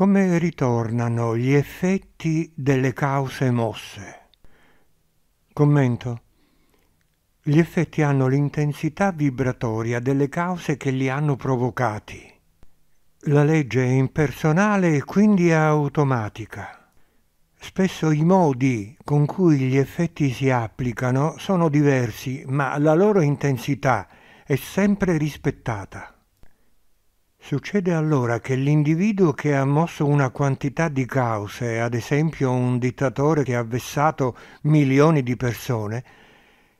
come ritornano gli effetti delle cause mosse. Commento. Gli effetti hanno l'intensità vibratoria delle cause che li hanno provocati. La legge è impersonale e quindi è automatica. Spesso i modi con cui gli effetti si applicano sono diversi, ma la loro intensità è sempre rispettata. Succede allora che l'individuo che ha mosso una quantità di cause, ad esempio un dittatore che ha vessato milioni di persone,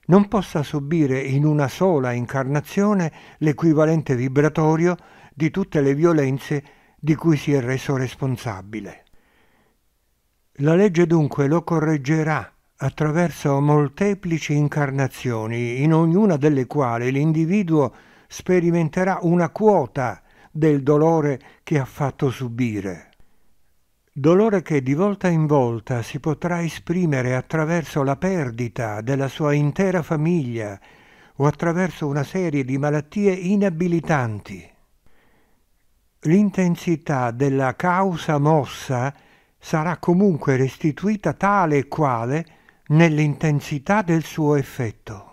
non possa subire in una sola incarnazione l'equivalente vibratorio di tutte le violenze di cui si è reso responsabile. La legge dunque lo correggerà attraverso molteplici incarnazioni, in ognuna delle quali l'individuo sperimenterà una quota del dolore che ha fatto subire. Dolore che di volta in volta si potrà esprimere attraverso la perdita della sua intera famiglia o attraverso una serie di malattie inabilitanti. L'intensità della causa mossa sarà comunque restituita tale e quale nell'intensità del suo effetto.